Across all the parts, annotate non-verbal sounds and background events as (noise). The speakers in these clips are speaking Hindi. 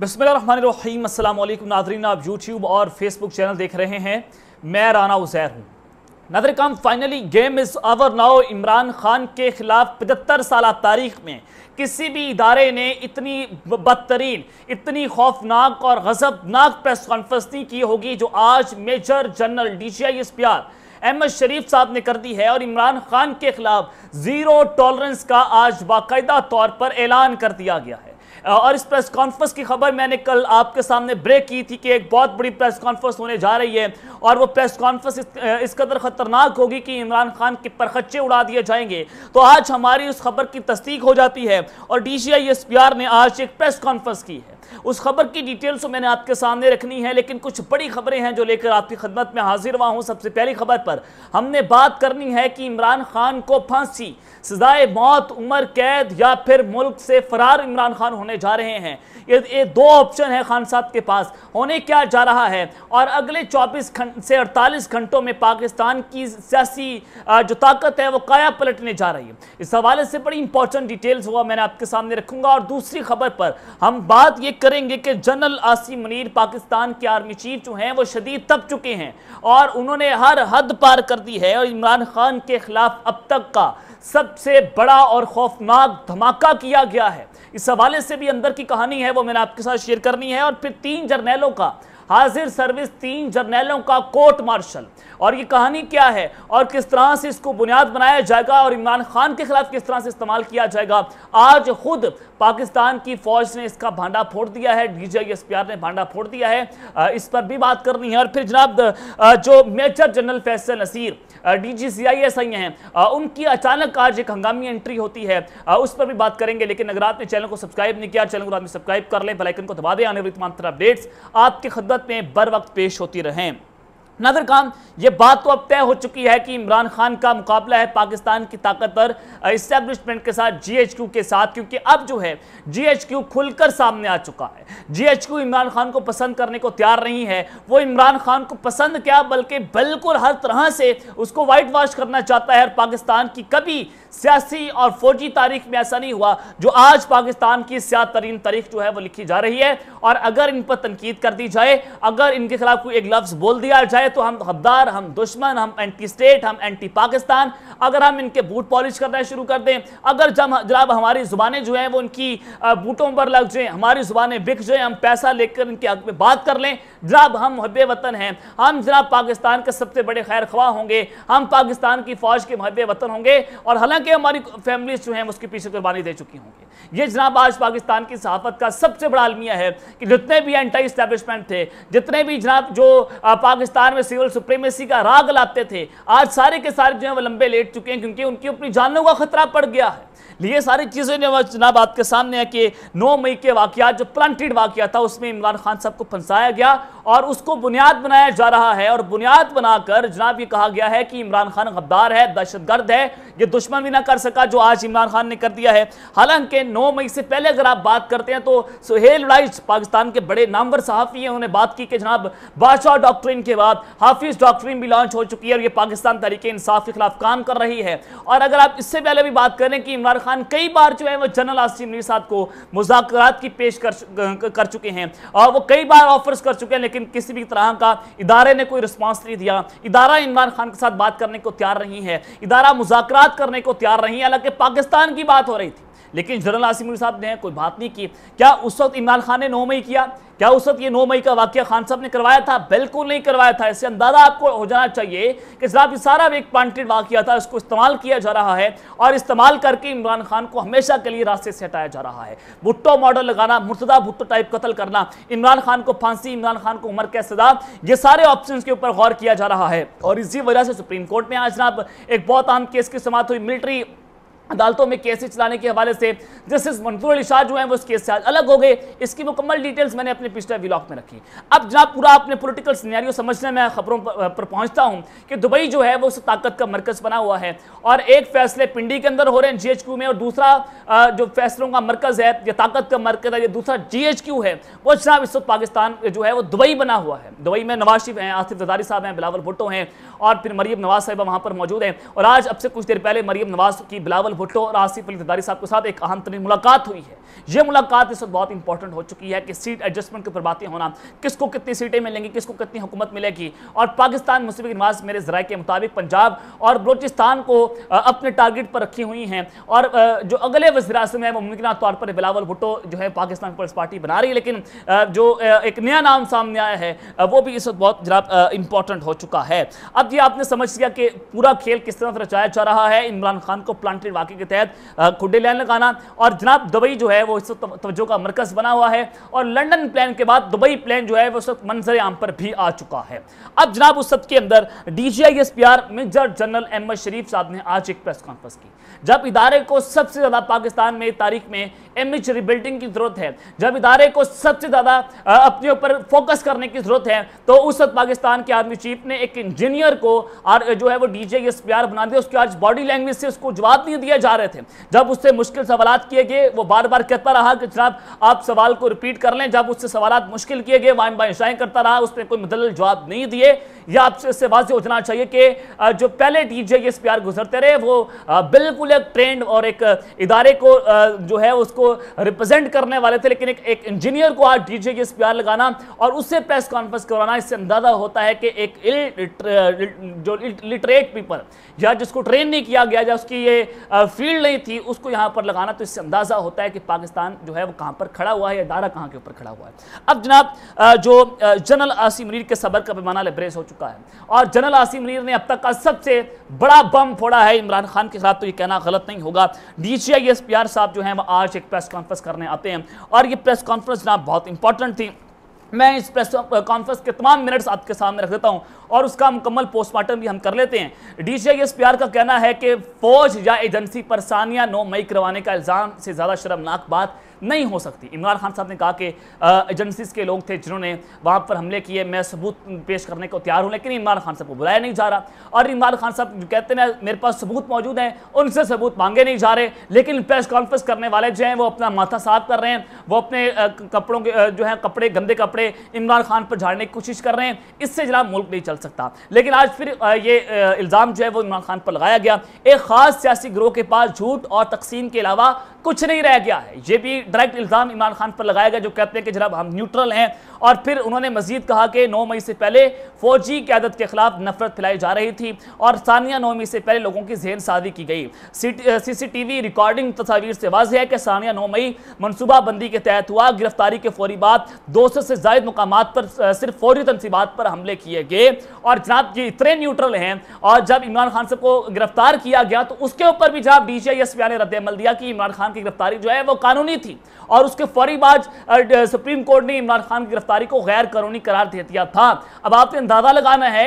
बसमीम अल्लाम नादरीन आप यूट्यूब और फेसबुक चैनल देख रहे हैं मैं राना उजैर हूँ नदर काम finally game is over now Imran Khan के ख़िलाफ़ पचहत्तर साल तारीख में किसी भी इदारे ने इतनी बदतरीन इतनी खौफनाक और गजबनाक प्रेस कॉन्फ्रेंस नहीं की होगी जो आज major general D G I S P R Ahmed Sharif साहब ने कर दी है और इमरान खान के खिलाफ ज़ीरो टॉलरेंस का आज बाकायदा तौर पर ऐलान कर दिया गया है और इस प्रेस कॉन्फ्रेंस की खबर मैंने कल आपके सामने ब्रेक की थी कि एक बहुत बड़ी प्रेस कॉन्फ्रेंस होने जा रही है और वो प्रेस कॉन्फ्रेंस इस, इस कदर खतरनाक होगी कि इमरान खान के परखच्चे उड़ा दिए जाएंगे तो आज हमारी उस खबर की तस्दीक हो जाती है और D C I S P R ने आज एक प्रेस कॉन्फ्रेंस की है उस खबर की डिटेल्स तो मैंने आपके सामने रखनी है लेकिन कुछ बड़ी खबरें हैं जो लेकर आपकी खदमत में हाजिर हुआ हूँ सबसे पहली खबर पर हमने बात करनी है कि इमरान खान को फांसी सजाए मौत उम्र कैद या फिर मुल्क से फरार इमरान खान होने जा रहे हैं ये, ये दो ऑप्शन है खान साहब के पास होने क्या जा रहा है और अगले 24 घंटे से 48 घंटों में पाकिस्तान की सियासी जो ताकत है वो काया पलटने जा रही है इस हवाले से बड़ी इंपॉर्टेंट डिटेल्स हुआ मैंने आपके सामने रखूंगा और दूसरी खबर पर हम बात ये करेंगे कि जनरल आसिम मुनीर पाकिस्तान के आर्मी चीफ जो हैं वो शदीद तप चुके हैं और उन्होंने हर हद पार कर दी है और इमरान खान के खिलाफ अब तक का सबसे बड़ा और खौफनाक धमाका किया गया है इस हवाले से भी अंदर की कहानी है वो मैंने आपके साथ शेयर करनी है और फिर तीन जर्नैलों का हाजिर सर्विस तीन जर्नैलों का कोर्ट मार्शल और ये कहानी क्या है और किस तरह से इसको बुनियाद बनाया जाएगा और इमरान खान के खिलाफ किस तरह से इस्तेमाल किया जाएगा आज खुद पाकिस्तान की फौज ने इसका भांडा फोड़ दिया है डीजीआईएसपीआर ने भांडा फोड़ दिया है इस पर भी बात करनी है और फिर जनाब जो major general Faisal Naseer D G C I S I हैं उनकी अचानक आज एक हंगामी एंट्री होती है उस पर भी बात करेंगे लेकिन अगर आपने चैनल को सब्सक्राइब नहीं किया चैनल को आपने सब्सक्राइब कर लें बेलाइकन को दबा दें आने वाली तमाम तरह अपडेट्स आपकी खदत अदालत में बर वक्त पेश होती रहें नादर खान ये बात तो अब तय हो चुकी है कि इमरान खान का मुकाबला है पाकिस्तान की ताकत पर इस्टेब्लिशमेंट के साथ जीएचक्यू के साथ क्योंकि अब जो है जीएचक्यू खुलकर सामने आ चुका है जीएचक्यू इमरान खान को पसंद करने को तैयार नहीं है वो इमरान खान को पसंद क्या बल्कि बिल्कुल हर तरह से उसको वाइट वॉश करना चाहता है और पाकिस्तान की कभी सियासी और फौजी तारीख में ऐसा नहीं हुआ जो आज पाकिस्तान की सियाह तरीन तारीख जो है वो लिखी जा रही है और अगर इन पर तनकीद कर दी जाए अगर इनके खिलाफ कोई एक लफ्ज़ बोल दिया जाए तो हम हबदार हम दुश्मन हम एंटी स्टेट हम एंटी पाकिस्तान अगर हम इनके बूट पॉलिश करना शुरू कर दें अगर जब जनाब हमारी ज़ुबानें जो हैं वो इनकी बूटों पर लग जाए हमारी ज़ुबानें बिक जाए हम पैसा लेकर इनके हक में बात कर लें जनाब हम महब वतन हैं हम जनाब पाकिस्तान के सबसे बड़े खैर खवा होंगे हम पाकिस्तान की फ़ौज के महब वतन होंगे और हालांकि हमारी फैमिलीज जो हैं उसके पीछे कुर्बानी दे चुकी होंगी ये जनाब आज पाकिस्तान की सहाफत का सबसे बड़ा अलमिया है कि जितने भी एंटी इस्टेबलिशमेंट थे जितने भी जनाब जो पाकिस्तान में सिविल सुप्रीमेसी का राग लाते थे आज सारे के सारे जो है वो लंबे लेट देख चुके हैं क्योंकि उनकी अपनी जानों का खतरा पड़ गया है ये सारी चीज़ें जनाब आपके सामने है कि 9 मई के वाकयात जो प्लांटेड वाकया था उसमें इमरान खान साहब को फंसाया गया और उसको बुनियाद बनाया जा रहा है और बुनियाद बनाकर जनाब ये कहा गया है कि इमरान खान गद्दार है दहशतगर्द है ये दुश्मन भी ना कर सका जो आज इमरान खान ने कर दिया है हालांकि नौ मई से पहले अगर आप बात करते हैं तो सुहेल राइज पाकिस्तान के बड़े नामवर सहाफ़ी हैं उन्होंने बात की कि जनाब बादशाह डॉक्ट्रीन के बाद हाफिज डॉक्ट्रीन भी लॉन्च हो चुकी है और ये पाकिस्तान तरीके इंसाफ के खिलाफ काम कर रही है और अगर आप इससे पहले भी बात करें कि इमरान खान कई बार जो है वो जनरल आसिफ के को मुजाकर की पेश कर कर चुके हैं और वो कई बार ऑफर्स कर चुके हैं लेकिन किसी भी तरह का इदारे ने कोई रिस्पॉन्स नहीं दिया इदारा इमरान खान के साथ बात करने को तैयार नहीं है इदारा मुजाकर करने को तैयार नहीं है हालांकि पाकिस्तान की बात हो रही थी लेकिन जनरल आसिम साहब ने कोई बात नहीं की क्या उस वक्त इमरान खान ने नौ मई किया क्या उस वक्त ये नौ मई का वाक्य खान साहब ने करवाया था बिल्कुल नहीं करवाया था इससे अंदाजा आपको हो जाना चाहिए कि जनाब ये सारा एक पॉइंटेड वाक्य था इसको इस्तेमाल किया जा रहा है और इस्तेमाल करके इमरान खान को हमेशा के लिए रास्ते से हटाया जा रहा है भुट्टो मॉडल लगाना मुर्तदा भुट्टो टाइप कतल करना इमरान खान को फांसी इमरान खान को उम्र कैसे ये सारे ऑप्शन के ऊपर गौर किया जा रहा है और इसी वजह से सुप्रीम कोर्ट में आज जनाब एक बहुत अहम केस की समाप्त हुई मिलिट्री अदालतों में केसेस चलाने के हवाले से जस्टिस मंजूर अली शाह जो है वो इस केस से आज अलग हो गए इसकी मुकम्मल डिटेल्स मैंने अपने पिछले व्लॉग में रखी अब जहाँ पूरा अपने पॉलिटिकल सिनेरियो समझने में खबरों पर, पहुँचता पहुंचता हूं कि दुबई जो है वो उस ताकत का मरकज़ बना हुआ है और एक फैसले पिंडी के अंदर हो रहे हैं जी में और दूसरा जो फैसलों का मरकज़ है या ताकत का मरकज़ है या दूसरा जी है वो जनाब इस वक्त पाकिस्तान जो है वो दुबई बना हुआ है दुबई में नवाज शिफ हैं आसिफ जदारी साहब हैं बिलावल भुट्टो हैं और फिर मरीम नवाज साहब वहाँ पर मौजूद हैं और आज अब से कुछ देर पहले मरीम नवाज की बिलावल भुट्टो और आसिफ अली ददारी साहब के साथ एक अहम तरीन मुलाकात हुई है यह मुलाकात इस वक्त बहुत इंपॉर्टेंट हो चुकी है कि सीट एडजस्टमेंट के ऊपर बातें होना किसको कितनी सीटें मिलेंगी किसको कितनी हुकूमत मिलेगी और पाकिस्तान मुस्लिम नवाज मेरे जराये के मुताबिक पंजाब और बलोचिस्तान को अपने टारगेट पर रखी हुई हैं और जो अगले वजी अजम है वो मुमकिन तौर पर बिलावल भुट्टो जो है पाकिस्तान पीपल्स पार्टी बना रही है लेकिन जो एक नया नाम सामने आया है वो भी इस वक्त बहुत जरा इंपॉर्टेंट हो चुका है अब ये आपने समझ लिया कि पूरा खेल किस तरह से रचाया जा रहा है इमरान खान को प्लांटेड वाक इलाके के तहत खुडे लैन लगाना और जनाब दुबई जो है वो इस वक्त तवज्जो का मरकज़ बना हुआ है और लंडन प्लान के बाद दुबई प्लान जो है वो इस मंजर आम पर भी आ चुका है अब जनाब उस सब के अंदर D G I S P R major general Ahmed Sharif साहब ने आज एक प्रेस कॉन्फ्रेंस की जब इदारे को सबसे ज़्यादा पाकिस्तान में तारीख में इमेज रिबिल्डिंग की जरूरत है जब इदारे को सबसे ज़्यादा अपने ऊपर फोकस करने की ज़रूरत है तो उस वक्त पाकिस्तान के आर्मी चीफ ने एक इंजीनियर को आर, जो है वो DJ J S P R बना दिया उसके आज बॉडी लैंग्वेज से उसको जवाब नहीं दिए जा रहे थे जब उससे मुश्किल सवाल किए गए वो बार बार कहता रहा कि जनाब आप सवाल को रिपीट कर लें जब उससे सवाल मुश्किल किए गए वाइन बाइन शाइन करता रहा उसने कोई मुदल जवाब नहीं दिए या आपसे इससे वाजह हो चाहिए कि जो पहले D J S P R गुजरते रहे वो बिल्कुल एक ट्रेंड और एक इदारे को जो है उसको को रिप्रेजेंट करने वाले थे लेकिन एक, एक इंजीनियर को आज डीजे की स्पीआर लगाना और उससे प्रेस कॉन्फ्रेंस करवाना इससे अंदाजा होता है कि एक इल, जो लिटरेट पीपल या जिसको ट्रेन नहीं किया गया या उसकी ये फील्ड नहीं थी उसको यहां पर लगाना तो इससे अंदाजा होता है कि पाकिस्तान जो है वो कहां पर खड़ा हुआ है या दारा कहां के ऊपर खड़ा हुआ है अब जनाब जो जनरल आसिम मनीर के सबर का पैमाना लिब्रेस हो चुका है और जनरल आसिम मनीर ने अब तक का सबसे बड़ा बम फोड़ा है इमरान खान के खिलाफ तो ये कहना गलत नहीं होगा डी एस पी आर साहब जो है वो आज एक प्रेस कॉन्फ्रेंस करने आते हैं और ये प्रेस कॉन्फ्रेंस जनाब बहुत इंपॉर्टेंट थी मैं इस प्रेस कॉन्फ्रेंस के तमाम मिनट्स आपके सामने रख देता हूं और उसका मुकम्मल पोस्टमार्टम भी हम कर लेते हैं डीजीआईएसपीआर का कहना है कि फौज या एजेंसी पर सानिया नौ मई करवाने का इल्ज़ाम से ज़्यादा शर्मनाक बात नहीं हो सकती इमरान खान साहब ने कहा कि एजेंसीज के लोग थे जिन्होंने वहाँ पर हमले किए मैं सबूत पेश करने को तैयार हूँ लेकिन इमरान खान साहब को बुलाया नहीं जा रहा और इमरान खान साहब कहते हैं मेरे पास सबूत मौजूद हैं उनसे सबूत मांगे नहीं जा रहे लेकिन प्रेस कॉन्फ्रेंस करने वाले जो हैं वो अपना माथा साफ कर रहे हैं वो अपने कपड़ों के जो है कपड़े गंदे कपड़े इमरान खान पर झाड़ने की कोशिश कर रहे हैं इससे जरा मुल्क नहीं चल सकता लेकिन आज फिर ये इल्ज़ाम जो है वो इमरान खान पर लगाया गया एक ख़ास सियासी ग्रोह के पास झूठ और तकसीम के अलावा कुछ नहीं रह गया है ये भी डायरेक्ट इल्ज़ाम इमरान खान पर लगाया गया जो कहते हैं कि जनाब हम न्यूट्रल हैं और फिर उन्होंने मजीद कहा कि नौ मई से पहले फौजी क्यादत के खिलाफ नफरत फैलाई जा रही थी और सानिया नौ मई से पहले लोगों की जहन साजी की गई सीसीटीवी रिकॉर्डिंग तस्वीर से वाजह है कि सानिया नौ मई मनसूबाबंदी के तहत हुआ गिरफ्तारी के फौरी बाद दो सौ से जायद मुकाम पर सिर्फ फौरी तनसीबात पर हमले किए गए और जनाब ये इतने न्यूट्रल हैं और जब इमरान खान साहब को गिरफ्तार किया गया तो उसके ऊपर भी जहाँ डी जी एस ने रद्दमल दिया कि इमरान खान की गिरफ्तारी जो है वो कानूनी थी और उसके फौरी बाद सुप्रीम कोर्ट ने इमरान खान की गिरफ्तारी को गैर कानूनी करार दे दिया था अब आपने अंदाजा लगाना है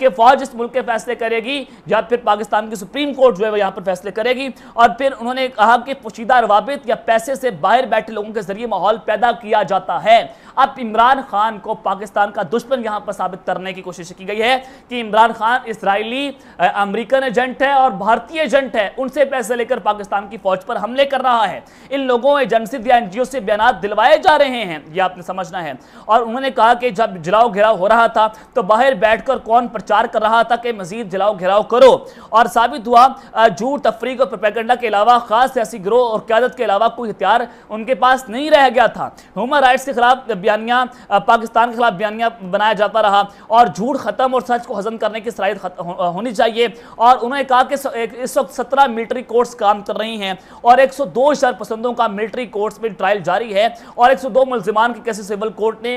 कि फौज इस मुल्क के फैसले करेगी या फिर पाकिस्तान की सुप्रीम कोर्ट जो है यहाँ पर फैसले करेगी और फिर उन्होंने कहा कि पोशीदा रवाबित या पैसे से बाहर बैठे लोगों के जरिए माहौल पैदा किया जाता है अब इमरान खान को पाकिस्तान का दुश्मन यहाँ पर साबित करने की कोशिश की गई है कि इमरान खान इसराइली अमेरिकन एजेंट है और भारतीय एजेंट है उनसे पैसे लेकर पाकिस्तान की फौज पर हमले कर रहा है इन लोगों एजेंसी या एनजीओ से बयान दिलवाए जा रहे हैं यह आपने समझना है और उन्होंने कहा कि जब जलाओ घेराव हो रहा था तो बाहर बैठकर कौन प्रचार कर रहा था कि मजीद जलाओ घेराव करो और साबित हुआ झूठ तफरी और प्रोपेगेंडा के अलावा खास सियासी ग्रोह और क्यादत के अलावा कोई हथियार उनके पास नहीं रह गया था ह्यूमन राइट्स के खिलाफ बयानियाँ पाकिस्तान के खिलाफ बयानियाँ बनाया जाता रहा और झूठ ख़त्म और सच को हजम करने की सलाहियत होनी चाहिए और उन्होंने कहा कि इस वक्त सत्रह मिलिट्री कोर्ट्स काम कर रही हैं और एक सौ दो पसंदों का मिलिट्री कोर्ट्स में ट्रायल जारी है और एक सौ दो मुलजमान के कैसे सिविल कोर्ट ने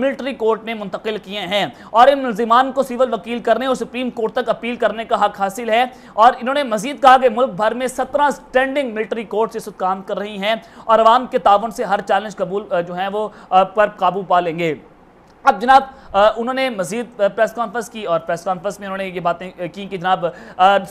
मिलिट्री कोर्ट में मुंतकिल किए हैं और इन मुलजमान को सिविल वकील करने और सुप्रीम कोर्ट तक अपील करने का हक हासिल है और इन्होंने मजीद कहा कि मुल्क भर में सत्रह स्टैंडिंग मिलिट्री कोर्ट्स इस वक्त काम कर रही हैं और आवाम के तावन से हर चैलेंज कबूल जो है वो पर काबू पा लेंगे अब जनाब उन्होंने मजीद प्रेस कॉन्फ्रेंस की और प्रेस कॉन्फ्रेंस में उन्होंने ये बातें की कि जनाब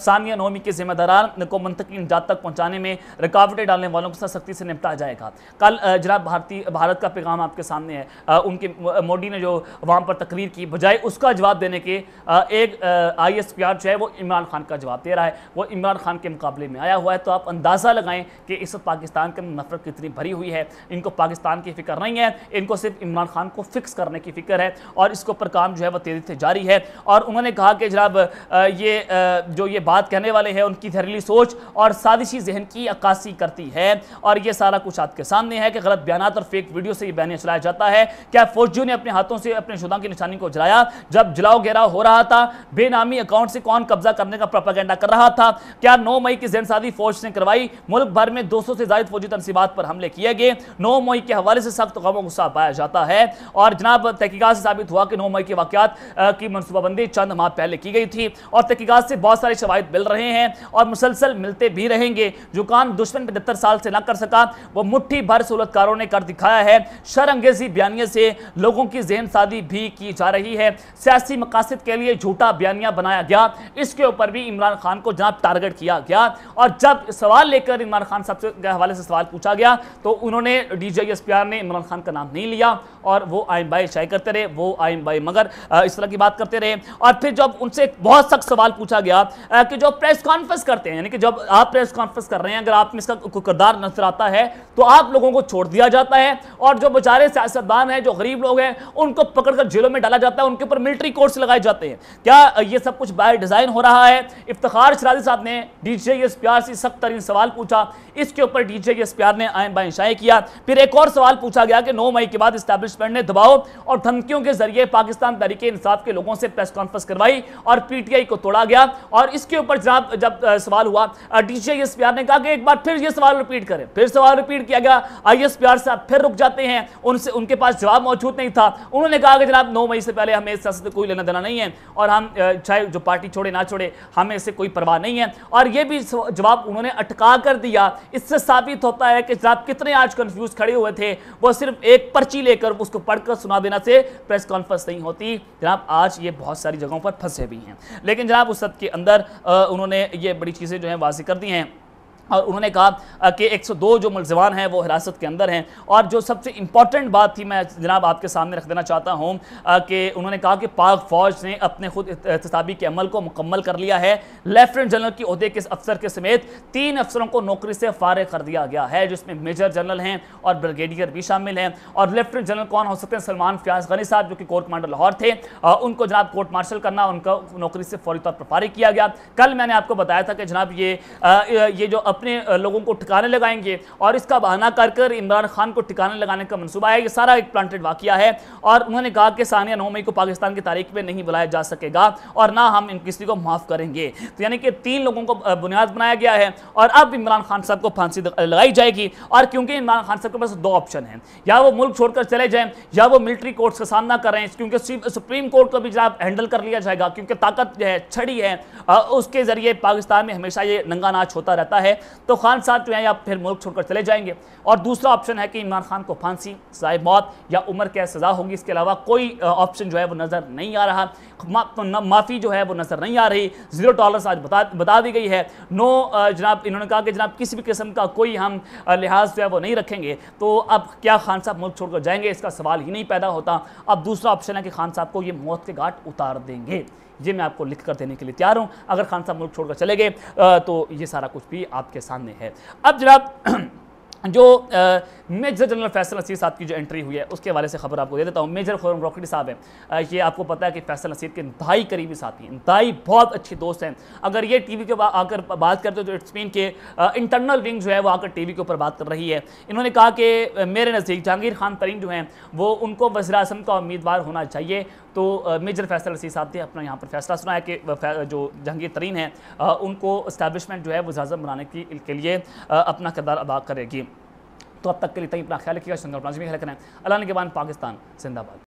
सानिया नोमी के जिम्मेदारान को मंतकी निजात तक पहुँचाने में रुकावटें डालने वालों के साथ सख्ती से निपटा जाएगा कल जनाब भारतीय भारत का पैगाम आपके सामने है उनके मोदी ने जो वहाँ पर तकरीर की बजाय उसका जवाब देने के एक आई एस पी आर जो है वो इमरान खान का जवाब दे रहा है वो इमरान खान के मुकाबले में आया हुआ है तो आप अंदाज़ा लगाएं कि इस वक्त पाकिस्तान के नफरत कितनी भरी हुई है इनको पाकिस्तान की फिक्र नहीं है इनको सिर्फ इमरान खान को फिक्स करने की फिक्र स्पीकर है और इसके ऊपर काम जो है वह तेज़ी से जारी है और उन्होंने कहा कि जनाब ये जो ये बात कहने वाले हैं उनकी जहरीली सोच और साजिशी जहन की अक्सी करती है और ये सारा कुछ आपके सामने है कि गलत बयान और फेक वीडियो से ये बयान चलाया जाता है क्या फौजियों ने अपने हाथों से अपने शुदा की निशानी को जलाया जब जलाओ घेराव हो रहा था बेनामी अकाउंट से कौन कब्जा करने का प्रोपागेंडा कर रहा था क्या नौ मई की जैन शादी फौज ने करवाई मुल्क भर में दो से ज्यादा फौजी तनसीबात पर हमले किए गए नौ मई के हवाले से सख्त गमों गुस्सा पाया जाता है और जनाब तहकी तहकीकत से साबित हुआ कि नौ मई के वाकत की मनसूबाबंदी चंद माह पहले की गई थी और तहकीकत से बहुत सारे शवाद मिल रहे हैं और मुसलसल मिलते भी रहेंगे जो काम दुश्मन पचहत्तर साल से ना कर सका वो मुठ्ठी भर सहूलतकारों ने कर दिखाया है शरंगेजी बयानिए से लोगों की जहन सादी भी की जा रही है सियासी मकासद के लिए झूठा बयानिया बनाया गया इसके ऊपर भी इमरान खान को जनाब टारगेट किया गया और जब सवाल लेकर इमरान खान साहब के हवाले से सवाल पूछा गया तो उन्होंने डी एस ने इमरान खान का नाम नहीं लिया और वो आई बाई शाय करते रहे वो आइम भाई मगर इस तरह की बात करते रहे और फिर जब उनसे बहुत सख्त सवाल पूछा गया कि जो प्रेस कॉन्फ्रेंस करते हैं यानी कि जब आप प्रेस कॉन्फ्रेंस कर रहे हैं अगर आप में इसका किरदार नजर आता है तो आप लोगों को छोड़ दिया जाता है और जो बेचारे सियासतदान हैं जो गरीब लोग हैं उनको पकड़कर जेलों में डाला जाता है उनके ऊपर मिलिट्री कोर्स लगाए जाते हैं क्या ये सब कुछ बाय डिज़ाइन हो रहा है इफ्तार शराजी साहब ने डी जे एस प्यार से सख्त तरीन सवाल पूछा इसके ऊपर डी जे एस प्यार ने आय बाय शाये किया फिर एक और सवाल पूछा गया कि नौ मई के बाद इस्टेब्लिशमेंट ने दबाओ और धमकियों के जरिए पाकिस्तान तरीके इंसाफ के लोगों से प्रेस कॉन्फ्रेंस करवाई और पीटीआई को तोड़ा गया और इसके ऊपर जनाब जब सवाल हुआ डीजीआई ने कहा कि एक बार फिर ये सवाल रिपीट करें फिर सवाल रिपीट किया गया आई एस फिर रुक जाते हैं उनसे उनके पास जवाब मौजूद नहीं था उन्होंने कहा कि जनाब नौ मई से पहले हमें सियासत कोई लेना देना नहीं है और हम चाहे जो पार्टी छोड़े ना छोड़े हमें इससे कोई परवाह नहीं है और ये भी जवाब उन्होंने अटका कर दिया इससे साबित होता है कि जनाब कितने आज कन्फ्यूज खड़े हुए थे वो सिर्फ एक पर्ची लेकर उसको पढ़कर सुना देना से से प्रेस कॉन्फ्रेंस नहीं होती जनाब आज ये बहुत सारी जगहों पर फंसे भी हैं लेकिन जनाब उस सब के अंदर उन्होंने ये बड़ी चीज़ें जो हैं वाजी कर दी हैं और उन्होंने कहा कि 102 जो मुलजमान हैं वो हिरासत के अंदर हैं और जो सबसे इम्पॉर्टेंट बात थी मैं जनाब आपके सामने रख देना चाहता हूँ कि उन्होंने कहा कि पाक फ़ौज ने अपने खुद एहतसाबी के अमल को मुकम्मल कर लिया है लेफ्टिनेंट जनरल की अहदे के अफसर के समेत तीन अफसरों को नौकरी से फारग कर दिया गया है जिसमें मेजर जनरल हैं और ब्रिगेडियर भी शामिल हैं और लेफ्टिनेंट जनरल कौन हो सकते हैं सलमान फ्याज गनी साहब जो कि कोर्ट कमांडर लाहौर थे उनको जनाब कोर्ट मार्शल करना उनका नौकरी से फौरी तौर पर फारिग किया गया कल मैंने आपको बताया था कि जनाब ये ये जो अपने लोगों को ठिकाने लगाएंगे और इसका बहाना कर कर इमरान खान को ठिकाने लगाने का मनसूबा है ये सारा एक प्लांटेड वाक्य है और उन्होंने कहा कि सानिया मई को पाकिस्तान की तारीख में नहीं बुलाया जा सकेगा और ना हम इन किसी को माफ़ करेंगे तो यानी कि तीन लोगों को बुनियाद बनाया गया है और अब इमरान खान साहब को फांसी लगाई जाएगी और क्योंकि इमरान खान साहब के पास दो ऑप्शन हैं या वो मुल्क छोड़कर चले जाएँ या वो मिलिट्री कोर्ट्स का सामना कर रहे हैं क्योंकि सुप्रीम कोर्ट को भी जब हैंडल कर लिया जाएगा क्योंकि ताकत जो है छड़ी है उसके ज़रिए पाकिस्तान में हमेशा ये नंगा नाच होता रहता है तो खान साहब जो है या फिर मुल्क छोड़कर चले जाएंगे और दूसरा ऑप्शन है कि इमरान खान को फांसी सजाए मौत या उम्र क्या सज़ा होगी इसके अलावा कोई ऑप्शन जो है वो नज़र नहीं आ रहा तो माफ़ी जो है वो नज़र नहीं आ रही ज़ीरो टॉलरेंस आज बता बता दी गई है नो जनाब इन्होंने कहा कि जनाब किसी भी किस्म का कोई हम लिहाज जो है वो नहीं रखेंगे तो अब क्या खान साहब मुल्क छोड़कर जाएंगे इसका सवाल ही नहीं पैदा होता अब दूसरा ऑप्शन है कि खान साहब को ये मौत के घाट उतार देंगे ये मैं आपको लिख कर देने के लिए तैयार हूँ अगर खान साहब मुल्क छोड़कर चले गए तो ये सारा कुछ भी आपके सामने है अब जनाब (clears throat) जो मेजर जनरल फैसल नसीर साहब की जो एंट्री हुई है उसके हवाले से खबर आपको दे देता हूँ मेजर खोरम रोकड़ी साहब है ये आपको पता है कि फैसल नसीर के दाई करीबी साथी दाई बहुत अच्छे दोस्त हैं अगर ये टी वी के आकर बात करते हो तो इट्स मीन के इंटरनल विंग जो है वो आकर टी वी के ऊपर बात कर रही है इन्होंने कहा कि मेरे नज़दीक जहांगीर खान तरीन जो हैं वो उनको वजर अजम का उम्मीदवार होना चाहिए तो मेजर फैसल नसीर साहब ने अपना यहाँ पर फैसला सुनाया कि जो जहांगीर तरीन है उनको इस्टेबलिशमेंट जो है वजर अजम बनाने की के लिए अपना किरदार अदा करेगी तो अब तक के लिए तक अपना ख्याल रखिएगा संगठन ख्याल रखना है अल्लाह के बाद पाकिस्तान जिंदाबाद